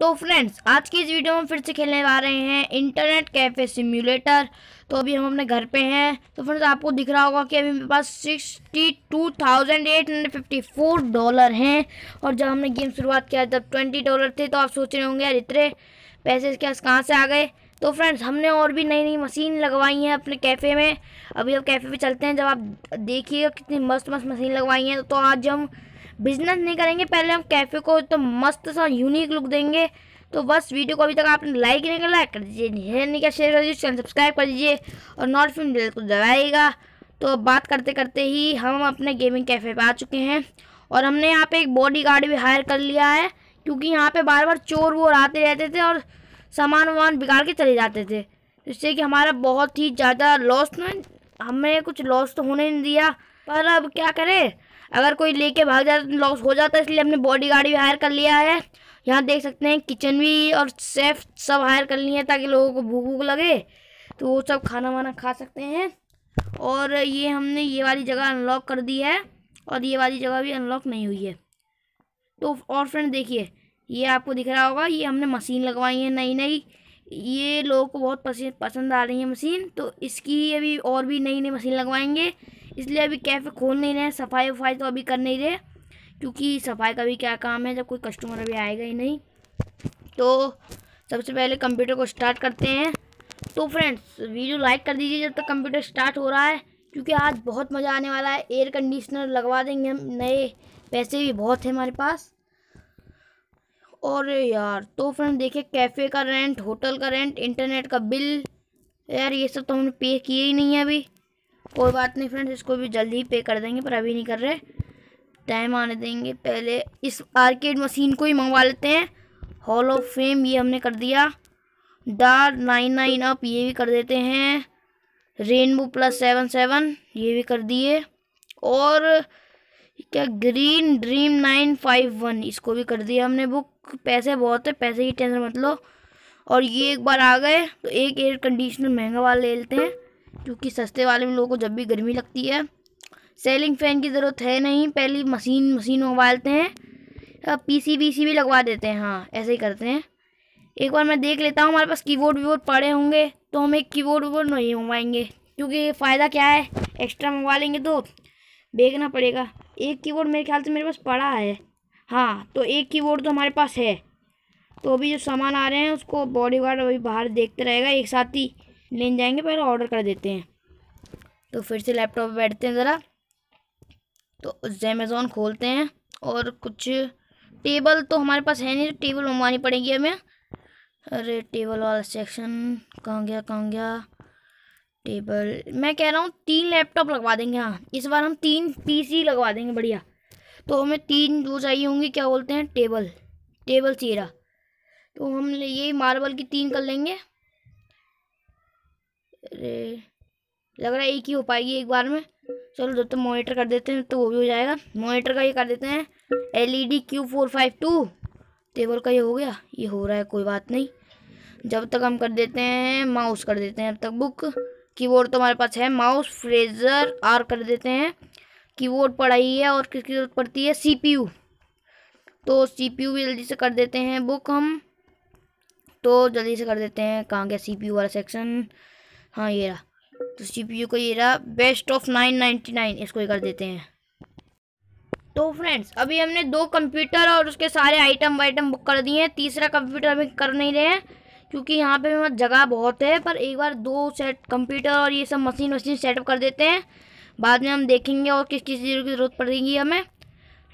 तो फ्रेंड्स आज की इस वीडियो में फिर से खेलने जा रहे हैं इंटरनेट कैफ़े सिम्युलेटर तो अभी हम अपने घर पे हैं तो फ्रेंड्स आपको दिख रहा होगा कि अभी मेरे पास sixty two thousand eight hundred fifty four dollar हैं और जब हमने गेम शुरुआत किया जब ट्वेंटी डॉलर थे तो आप सोच रहे होंगे यार इतने पैसे इसके पास कहाँ से आ गए तो फ्रेंड्स हमने और भी नई नई मशीन लगवाई हैं अपने कैफ़े में अभी हम कैफ़े पर चलते हैं जब आप देखिएगा कितनी मस्त मस्त मशीन लगवाई हैं तो आज हम बिजनेस नहीं करेंगे पहले हम कैफ़े को तो मस्त सा यूनिक लुक देंगे तो बस वीडियो को अभी तक आपने लाइक नहीं कर लाइक कर दीजिए नहीं क्या शेयर कर दीजिए चैनल सब्सक्राइब कर दीजिए और नॉट फिल्म बिल को दबाएगा तो बात करते करते ही हम अपने गेमिंग कैफ़े पर आ चुके हैं और हमने यहाँ पे एक बॉडी गार्ड भी हायर कर लिया है क्योंकि यहाँ पे बार बार चोर वोर आते रहते थे और सामान वामान बिगाड़ के चले जाते थे जिससे कि हमारा बहुत ही ज़्यादा लॉस हमें कुछ लॉस तो होने नहीं दिया पर अब क्या करें अगर कोई लेके भाग जाता लॉस हो जाता है इसलिए हमने बॉडी गार्ड भी हायर कर लिया है यहाँ देख सकते हैं किचन भी और सेफ सब हायर कर लिए हैं ताकि लोगों को भूख भूख लगे तो वो सब खाना वाना खा सकते हैं और ये हमने ये वाली जगह अनलॉक कर दी है और ये वाली जगह भी अनलॉक नहीं हुई है तो और फ्रेंड देखिए ये आपको दिख रहा होगा ये हमने मशीन लगवाई है नई नई ये लोगों को बहुत पसंद आ रही है मशीन तो इसकी अभी और भी नई नई मशीन लगवाएंगे इसलिए अभी कैफ़े खोल नहीं रहे सफाई वफाई तो अभी कर नहीं रहे क्योंकि सफाई का भी क्या काम है जब कोई कस्टमर अभी आएगा ही नहीं तो सबसे पहले कंप्यूटर को स्टार्ट करते हैं तो फ्रेंड्स वीडियो लाइक कर दीजिए जब तक कंप्यूटर स्टार्ट हो रहा है क्योंकि आज बहुत मज़ा आने वाला है एयर कंडीशनर लगवा देंगे हम नए पैसे भी बहुत है हमारे पास और यार तो फ्रेंड देखिए कैफ़े का रेंट होटल का रेंट इंटरनेट का बिल यार ये सब तो हमने पे किए ही नहीं है अभी कोई बात नहीं फ्रेंड्स इसको भी जल्दी ही पे कर देंगे पर अभी नहीं कर रहे टाइम आने देंगे पहले इस आर्केड मशीन को ही मंगवा लेते हैं हॉल ऑफ फेम ये हमने कर दिया डार नाइन नाइन अप ये भी कर देते हैं रेनबो प्लस सेवन सेवन ये भी कर दिए और क्या green dream nine five one इसको भी कर दिया हमने बुक पैसे बहुत है पैसे की टेंशन मत लो और ये एक बार आ गए तो एक एयर कंडीशनर महंगा वाला ले लेते हैं क्योंकि सस्ते वाले में लोगों को जब भी गर्मी लगती है सेलिंग फ़ैन की ज़रूरत है नहीं पहली मशीन मशीन उबालते हैं पी सी वी सी भी लगवा देते हैं हाँ ऐसे ही करते हैं एक बार मैं देख लेता हूँ हमारे पास कीबोर्ड वीबोर्ड पड़े होंगे तो हम एक कीबोर्ड वीबोर्ड नहीं मंगवाएंगे क्योंकि फ़ायदा क्या है एक्स्ट्रा मंगवा लेंगे तो देखना पड़ेगा एक कीबोर्ड मेरे ख्याल से मेरे पास पड़ा है हाँ तो एक कीबोर्ड तो हमारे पास है तो अभी जो सामान आ रहे हैं उसको बॉडी गार्ड अभी बाहर देखते रहेगा एक साथ ही लेने जाएंगे पहले ऑर्डर कर देते हैं तो फिर से लैपटॉप बैठते हैं ज़रा तो अमेज़ोन खोलते हैं और कुछ टेबल तो हमारे पास है नहीं टेबल तो मंगवानी पड़ेगी हमें अरे टेबल वाला सेक्शन कहाँ गया कहाँ गया टेबल मैं कह रहा हूँ तीन लैपटॉप लगवा देंगे हाँ इस बार हम तीन पीसी लगवा देंगे बढ़िया तो हमें तीन वो चाहिए होंगे क्या बोलते हैं टेबल टेबल सीरा तो हम ये मार्बल की तीन कर लेंगे अरे लग रहा है एक ही हो पाएगी एक बार में चलो जब तक तो मोनीटर कर देते हैं तो वो भी हो जाएगा मोनीटर का ये कर देते हैं L E D Q four five two table का ये हो गया ये हो रहा है कोई बात नहीं जब तक हम कर देते हैं माउस कर देते हैं अब तक बुक कीबोर्ड तो हमारे पास है माउस फ्रेजर आर कर देते हैं कीबोर्ड पढ़ाई है और किसकी जरूरत पड़ती है सीपीयू तो सीपीयू भी जल्दी से कर देते हैं बुक हम तो जल्दी से कर देते हैं कहाँ गया सीपीयू वाला सेक्शन हाँ ये रहा तो सीपीयू को ये रहा बेस्ट ऑफ 999 इसको ये कर देते हैं तो फ्रेंड्स अभी हमने दो कंप्यूटर और उसके सारे आइटम वाइटम बुक कर दिए हैं तीसरा कंप्यूटर अभी कर नहीं रहे हैं क्योंकि यहाँ पे जगह बहुत है पर एक बार दो सेट कंप्यूटर और ये सब मशीन वशीन सेटअप कर देते हैं बाद में हम देखेंगे और किस किस चीज़ की ज़रूरत पड़ेगी हमें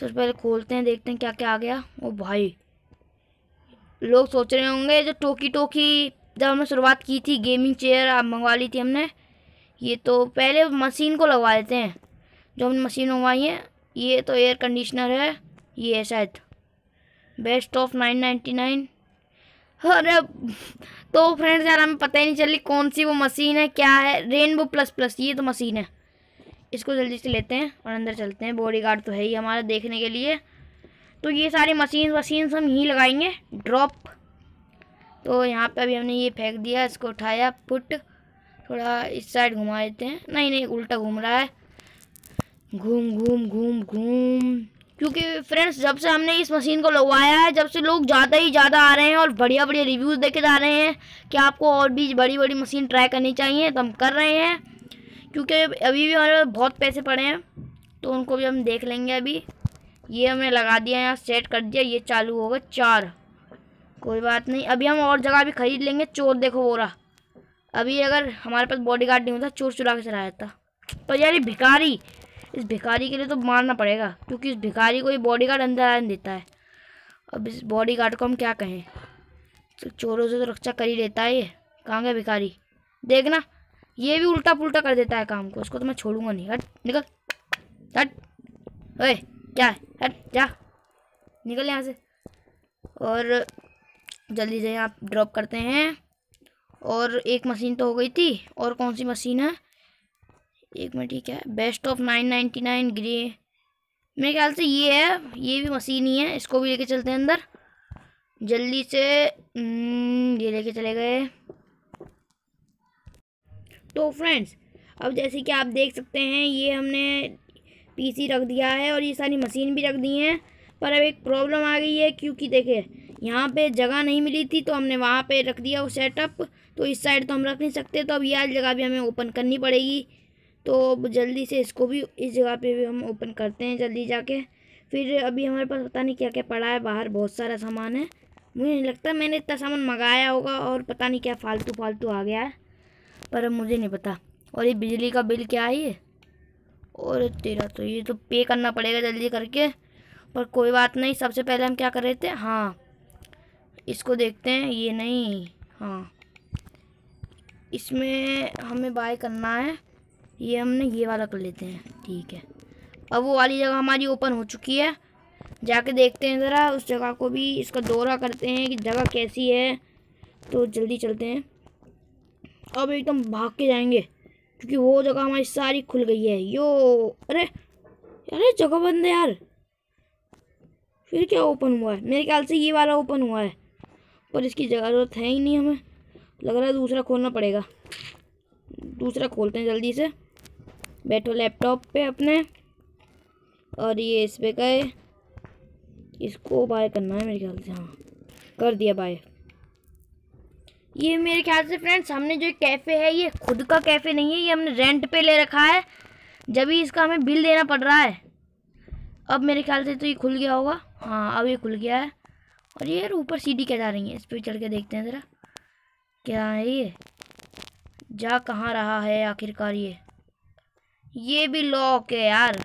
सबसे पहले खोलते हैं देखते हैं क्या क्या आ गया ओ भाई लोग सोच रहे होंगे जो टोकी टोकी जब हमने शुरुआत की थी गेमिंग चेयर मंगवा ली थी हमने ये तो पहले मशीन को लगवा लेते हैं जो हमने मशीन मंगवाई है ये तो एयर कंडीशनर है ये है शायद best of nine ninety nine अरे तो फ्रेंड्स यार हमें पता ही नहीं चल रही कौन सी वो मशीन है क्या है रेनबो प्लस प्लस ये तो मशीन है इसको जल्दी से लेते हैं और अंदर चलते हैं बॉडी गार्ड तो है ही हमारा देखने के लिए तो ये सारी मशीन वशीन्स हम यहीं लगाएंगे ड्रॉप तो यहाँ पे अभी हमने ये फेंक दिया इसको उठाया पुट थोड़ा इस साइड घुमा देते हैं नहीं नहीं उल्टा घूम रहा है घूम घूम घूम घूम क्योंकि फ्रेंड्स जब से हमने इस मशीन को लगवाया है जब से लोग ज़्यादा ही ज़्यादा आ रहे हैं और बढ़िया बढ़िया रिव्यूज़ देखे जा रहे हैं कि आपको और भी बड़ी बड़ी मशीन ट्राई करनी चाहिए तो हम कर रहे हैं क्योंकि अभी भी हमारे बहुत पैसे पड़े हैं तो उनको भी हम देख लेंगे अभी ये हमने लगा दिया यहाँ सेट कर दिया ये चालू होगा चार कोई बात नहीं अभी हम और जगह भी खरीद लेंगे चोर देखो बोरा अभी अगर हमारे पास बॉडीगार्ड नहीं होता चोर चुरा के चला जाता पर यार ये भिखारी इस भिखारी के लिए तो मारना पड़ेगा क्योंकि इस भिखारी को ये बॉडीगार्ड अंदर आने देता है अब इस बॉडीगार्ड को हम क्या कहें तो चोरों से तो रक्षा कर ही लेता है ये कहाँ गया भिखारी देखना ये भी उल्टा पुल्टा कर देता है काम को उसको तो मैं छोड़ूंगा नहीं हट निकल हट ओए क्या है हट जा निकल यहाँ से और जल्दी से यहाँ ड्रॉप करते हैं और एक मशीन तो हो गई थी और कौन सी मशीन है एक मिनट ठीक है best of nine ninety nine grey मेरे ख्याल से ये है ये भी मशीन ही है इसको भी लेके चलते हैं अंदर जल्दी से हम्म, ये लेके चले गए तो फ्रेंड्स अब जैसे कि आप देख सकते हैं ये हमने पीसी रख दिया है और ये सारी मशीन भी रख दी हैं पर अब एक प्रॉब्लम आ गई है क्योंकि देखिए यहाँ पे जगह नहीं मिली थी तो हमने वहाँ पे रख दिया वो सेटअप तो इस साइड तो हम रख नहीं सकते तो अब यह जगह भी हमें ओपन करनी पड़ेगी तो जल्दी से इसको भी इस जगह पे भी हम ओपन करते हैं जल्दी जाके फिर अभी हमारे पास पता नहीं क्या क्या पड़ा है बाहर बहुत सारा सामान है मुझे नहीं लगता मैंने इतना सामान मंगाया होगा और पता नहीं क्या फालतू फालतू आ गया है पर अब मुझे नहीं पता और ये बिजली का बिल क्या है ये और तेरा तो ये तो पे करना पड़ेगा जल्दी करके पर कोई बात नहीं सबसे पहले हम क्या कर रहे थे हाँ इसको देखते हैं ये नहीं हाँ इसमें हमें बाय करना है ये हमने ये वाला कर लेते हैं ठीक है अब वो वाली जगह हमारी ओपन हो चुकी है जाके देखते हैं ज़रा उस जगह को भी इसका दौरा करते हैं कि जगह कैसी है तो जल्दी चलते हैं अब एकदम भाग के जाएंगे क्योंकि वो जगह हमारी सारी खुल गई है यो अरे अरे जगह बंद है यार फिर क्या ओपन हुआ है मेरे ख्याल से ये वाला ओपन हुआ है पर इसकी ज़रूरत है ही नहीं हमें लग रहा है दूसरा खोलना पड़ेगा दूसरा खोलते हैं जल्दी से बैठो लैपटॉप पे अपने और ये इस पर गए इसको बाय करना है मेरे ख्याल से हाँ कर दिया बाय ये मेरे ख्याल से फ्रेंड्स हमने जो कैफ़े है ये खुद का कैफ़े नहीं है ये हमने रेंट पे ले रखा है जब ही इसका हमें बिल देना पड़ रहा है अब मेरे ख्याल से तो ये खुल गया होगा हाँ अब ये खुल गया है और ये यार ऊपर सीढ़ी क्या जा रही है इस पर चढ़ के देखते हैं ज़रा क्या है ये जा कहाँ रहा है आखिरकार ये ये भी लॉक है यार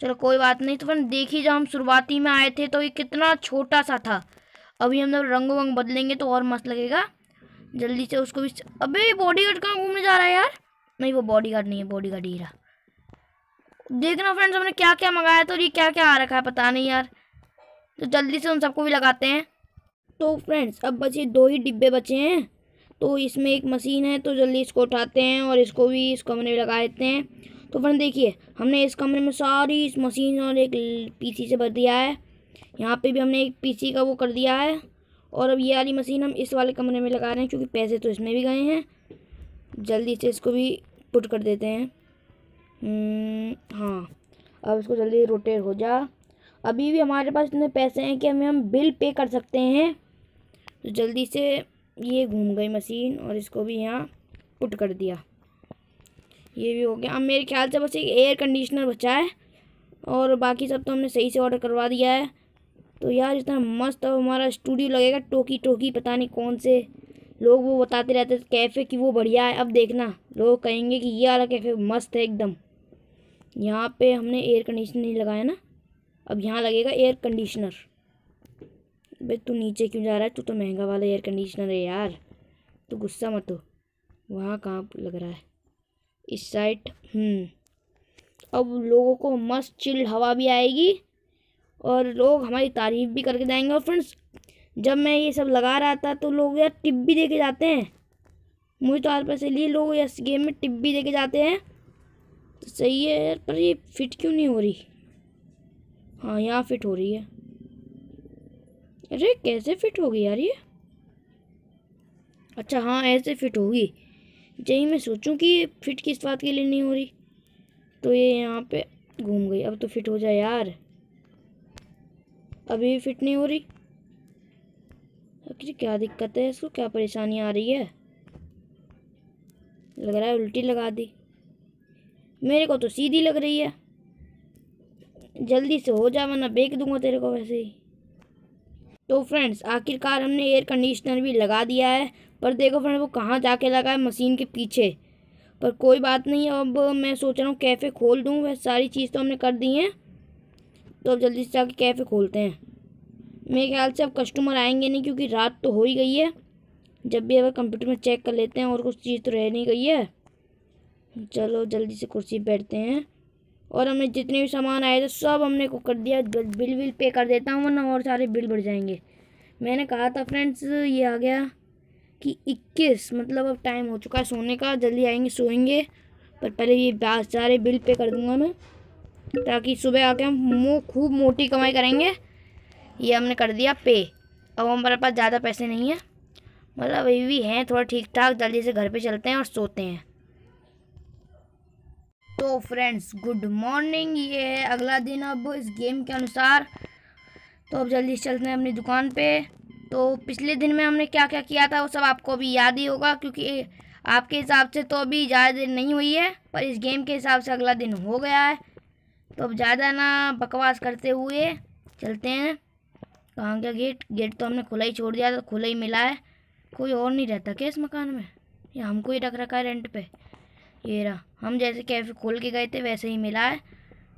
चलो कोई बात नहीं तो फिर देखिए जब हम शुरुआती में आए थे तो ये कितना छोटा सा था अभी हम जब रंग वंग बदलेंगे तो और मस्त लगेगा जल्दी से उसको भी अबे बॉडी गार्ड कहाँ घूमने जा रहा है यार नहीं वो बॉडी गार्ड नहीं है बॉडी गार्ड ही रहा देखना फ्रेंड्स हमने क्या क्या मंगाया था और ये क्या क्या आ रखा है पता नहीं यार तो जल्दी से उन सबको भी लगाते हैं तो फ्रेंड्स अब बचे दो ही डिब्बे बचे हैं तो इसमें एक मशीन है तो जल्दी इसको उठाते हैं और इसको भी इस कमरे में लगा देते हैं तो फ्रेंड देखिए हमने इस कमरे में सारी इस मशीन और एक पीसी से भर दिया है यहाँ पे भी हमने एक पीसी का वो कर दिया है और अब ये वाली मशीन हम इस वाले कमरे में लगा रहे हैं क्योंकि पैसे तो इसमें भी गए हैं जल्दी से इसको भी पुट कर देते हैं हम्म, हाँ अब इसको जल्दी रोटेट हो जा अभी भी हमारे पास इतने पैसे हैं कि हमें हम बिल पे कर सकते हैं तो जल्दी से ये घूम गई मशीन और इसको भी यहाँ पुट कर दिया ये भी हो गया अब मेरे ख्याल से बस एक एयर कंडीशनर बचा है और बाकी सब तो हमने सही से ऑर्डर करवा दिया है तो यार इतना मस्त अब हमारा स्टूडियो लगेगा टोकी टोकी पता नहीं कौन से लोग वो बताते रहते थे कैफ़े कि वो बढ़िया है अब देखना लोग कहेंगे कि ये वाला कैफ़े मस्त है एकदम यहाँ पे हमने एयर कंडीशन नहीं लगाया ना अब यहाँ लगेगा एयर कंडीशनर भाई तू नीचे क्यों जा रहा है तू तो महंगा वाला एयर कंडीशनर है यार तो गुस्सा मत हो वहाँ कहाँ लग रहा है इस साइड हम्म। अब लोगों को मस्त चिल हवा भी आएगी और लोग हमारी तारीफ़ भी करके जाएंगे और फ्रेंड्स जब मैं ये सब लगा रहा था तो लोग यार टिप भी दे के जाते हैं मुझे तो हर पैसे लिए लोग इस गेम में टिप भी दे के जाते हैं तो सही है यार पर ये फिट क्यों नहीं हो रही हाँ यहाँ फिट हो रही है अरे कैसे फिट होगी यार ये अच्छा हाँ ऐसे फिट होगी यही मैं सोचूं कि फिट किस बात के लिए नहीं हो रही तो ये यहाँ पे घूम गई अब तो फिट हो जाए यार अभी फिट नहीं हो रही आखिर क्या दिक्कत है इसको क्या परेशानी आ रही है लग रहा है उल्टी लगा दी मेरे को तो सीधी लग रही है जल्दी से हो जा वरना बेच दूंगा तेरे को वैसे ही तो फ्रेंड्स आखिरकार हमने एयर कंडीशनर भी लगा दिया है पर देखो फ्रेंड वो कहाँ जाके लगा है मशीन के पीछे पर कोई बात नहीं अब मैं सोच रहा हूँ कैफ़े खोल दूँ वह सारी चीज़ तो हमने कर दी है तो अब जल्दी से जाके कैफ़े खोलते हैं मेरे ख्याल से अब कस्टमर आएंगे नहीं क्योंकि रात तो हो ही गई है जब भी अगर कंप्यूटर में चेक कर लेते हैं और कुछ चीज़ तो रह नहीं गई है चलो जल्दी से कुर्सी बैठते हैं और हमें जितने भी सामान आए थे सब हमने को कर दिया बिल बिल पे कर देता हूँ वरना और सारे बिल बढ़ जाएंगे मैंने कहा था फ्रेंड्स ये आ गया कि 21 मतलब अब टाइम हो चुका है सोने का जल्दी आएंगे सोएंगे पर पहले ये सारे बिल पे कर दूंगा मैं ताकि सुबह आके हम मो खूब मोटी कमाई करेंगे ये हमने कर दिया पे अब हमारे पास ज़्यादा पैसे नहीं है मतलब अभी भी हैं थोड़ा ठीक ठाक जल्दी से घर पे चलते हैं और सोते हैं तो फ्रेंड्स गुड मॉर्निंग ये है अगला दिन अब इस गेम के अनुसार तो अब जल्दी से चलते हैं अपनी दुकान पे तो पिछले दिन में हमने क्या क्या किया था वो सब आपको अभी याद ही होगा क्योंकि आपके हिसाब से तो अभी ज़्यादा देर नहीं हुई है पर इस गेम के हिसाब से अगला दिन हो गया है तो अब ज़्यादा ना बकवास करते हुए चलते हैं कहाँ क्या गेट गेट तो हमने खुला ही छोड़ दिया था खुला ही मिला है कोई और नहीं रहता क्या इस मकान में ये हमको ही रख रखा है रेंट पे ये रहा हम जैसे कैफ़े खोल के गए थे वैसे ही मिला है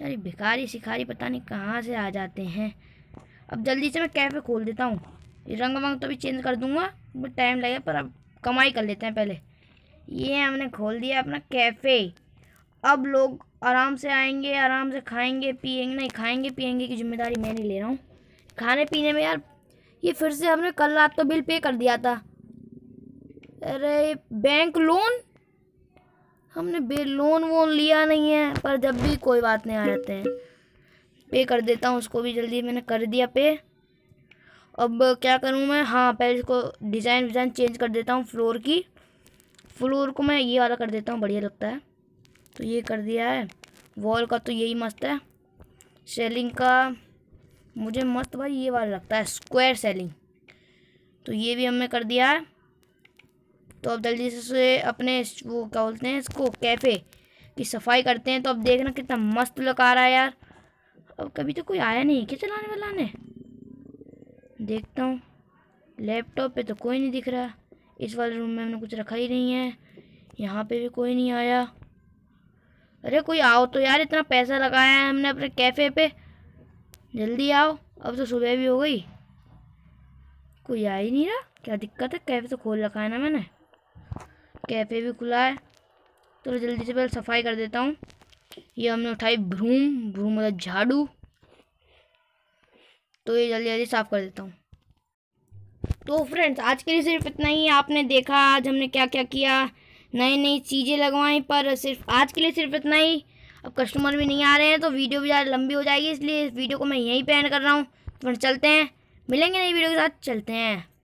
यार भिखारी सिखारी पता नहीं कहाँ से आ जाते हैं अब जल्दी से मैं कैफ़े खोल देता हूँ रंग वंग तो भी चेंज कर दूंगा बहुत टाइम लगेगा पर अब कमाई कर लेते हैं पहले ये हमने खोल दिया अपना कैफ़े अब लोग आराम से आएंगे आराम से खाएंगे पिएंगे नहीं खाएंगे पिएंगे की जिम्मेदारी मैं नहीं ले रहा हूँ खाने पीने में यार ये फिर से हमने कल रात तो बिल पे कर दिया था अरे बैंक लोन हमने बे लोन वोन लिया नहीं है पर जब भी कोई बात नहीं आ जाते हैं पे कर देता हूँ उसको भी जल्दी मैंने कर दिया पे अब क्या करूँ मैं हाँ पहले इसको डिज़ाइन विज़ाइन चेंज कर देता हूँ फ्लोर की फ्लोर को मैं ये वाला कर देता हूँ बढ़िया लगता है तो ये कर दिया है वॉल का तो यही मस्त है सेलिंग का मुझे मस्त भाई ये वाला लगता है स्क्वायर सेलिंग तो ये भी हमने कर दिया है तो अब जल्दी से अपने वो क्या बोलते हैं इसको कैफ़े की सफाई करते हैं तो अब देखना कितना मस्त लुक आ रहा है यार अब कभी तो कोई आया नहीं क्या चलाने वाला ने देखता हूँ लैपटॉप पे तो कोई नहीं दिख रहा इस वाले रूम में हमने कुछ रखा ही नहीं है यहाँ पे भी कोई नहीं आया अरे कोई आओ तो यार इतना पैसा लगाया है हमने अपने कैफ़े पे जल्दी आओ अब तो सुबह भी हो गई कोई आ ही नहीं रहा क्या दिक्कत है कैफ़े तो खोल रखा है ना मैंने कैफ़े भी खुला है तो जल्दी से पहले सफाई कर देता हूँ ये हमने उठाई भ्रूम भ्रूम मतलब झाड़ू तो ये जल्दी जल्दी साफ़ कर देता हूँ तो फ्रेंड्स आज के लिए सिर्फ इतना ही आपने देखा आज हमने क्या क्या किया नई नई चीज़ें लगवाई पर सिर्फ आज के लिए सिर्फ इतना ही अब कस्टमर भी नहीं आ रहे हैं तो वीडियो भी ज़्यादा लंबी हो जाएगी इसलिए इस वीडियो को मैं यहीं पर एंड कर रहा हूँ तो फ्रेंड्स चलते हैं मिलेंगे नई वीडियो के साथ चलते हैं